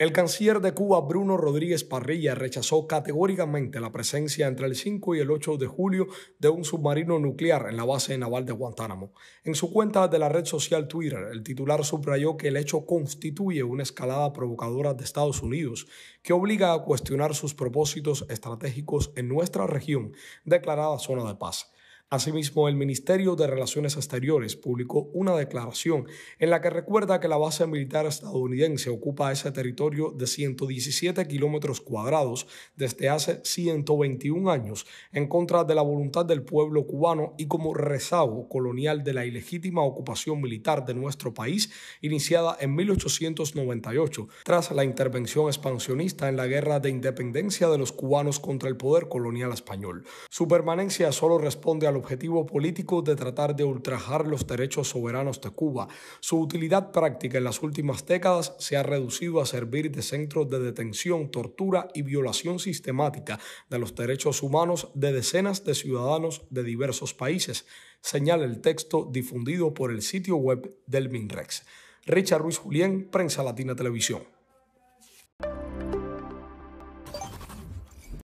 El canciller de Cuba, Bruno Rodríguez Parrilla, rechazó categóricamente la presencia entre el 5 y el 8 de julio de un submarino nuclear en la base naval de Guantánamo. En su cuenta de la red social Twitter, el titular subrayó que el hecho constituye una escalada provocadora de Estados Unidos que obliga a cuestionar sus propósitos estratégicos en nuestra región, declarada zona de paz. Asimismo, el Ministerio de Relaciones Exteriores publicó una declaración en la que recuerda que la base militar estadounidense ocupa ese territorio de 117 kilómetros cuadrados desde hace 121 años en contra de la voluntad del pueblo cubano y como rezago colonial de la ilegítima ocupación militar de nuestro país iniciada en 1898 tras la intervención expansionista en la Guerra de Independencia de los cubanos contra el poder colonial español. Su permanencia solo responde a lo objetivo político de tratar de ultrajar los derechos soberanos de Cuba. Su utilidad práctica en las últimas décadas se ha reducido a servir de centro de detención, tortura y violación sistemática de los derechos humanos de decenas de ciudadanos de diversos países, señala el texto difundido por el sitio web del MINREX. Richard Ruiz Julián, Prensa Latina Televisión.